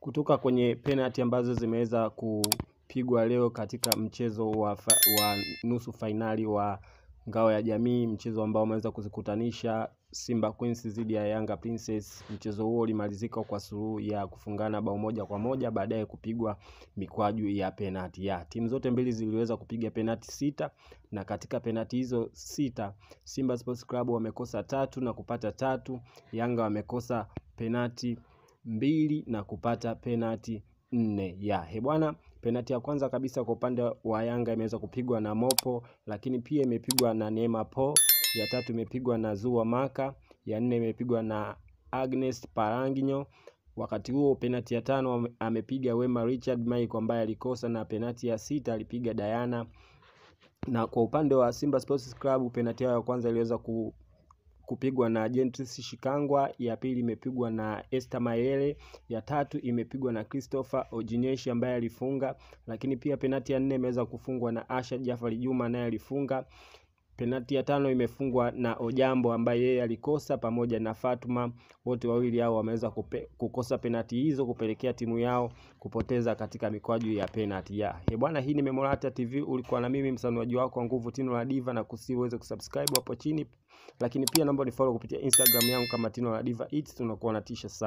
kutoka kwenye penalti ambazo zimeweza kupigwa leo katika mchezo wa, fa, wa nusu fainali wa ngao ya jamii, mchezo ambao umeweza kuzikutanisha Simba Queens dhidi ya Yanga Princess. Mchezo huo ulimalizika kwa suluhu ya kufungana bao moja kwa moja baadaye kupigwa mikwaju ya penati. Ya timu zote mbili ziliweza kupiga penati sita, na katika penati hizo sita Simba Sports Club wamekosa tatu na kupata tatu, Yanga wamekosa penati mbili na kupata penati nne ya hebwana. Penati ya kwanza kabisa kwa upande wa Yanga imeweza kupigwa na Mopo, lakini pia imepigwa na Neema Po, ya tatu imepigwa na Zua Maka, ya nne imepigwa na Agnes Parangnyo. Wakati huo penati ya tano amepiga Wema Richard Mike ambaye alikosa, na penati ya sita alipiga Diana. Na kwa upande wa Simba Sports Club penati yao ya kwanza iliweza ku kupigwa na Gentris Shikangwa, ya pili imepigwa na Esther Mayele, ya tatu imepigwa na Christopher Ojineshi ambaye alifunga, lakini pia penati ya nne imeweza kufungwa na Asha Jafari Juma naye alifunga. Penati ya tano imefungwa na Ojambo ambaye yeye alikosa pamoja na Fatuma, wote wawili hao wameweza kukosa penati hizo kupelekea timu yao kupoteza katika mikwaju ya penati ya. He bwana, hii ni Memorata TV, ulikuwa na mimi msanuaji wako wa nguvu Tino la Diva, na kusiweze kusubscribe hapo chini, lakini pia naomba unifollow kupitia Instagram yangu kama Tino la Diva Eats, tunakuwa na tisha sana.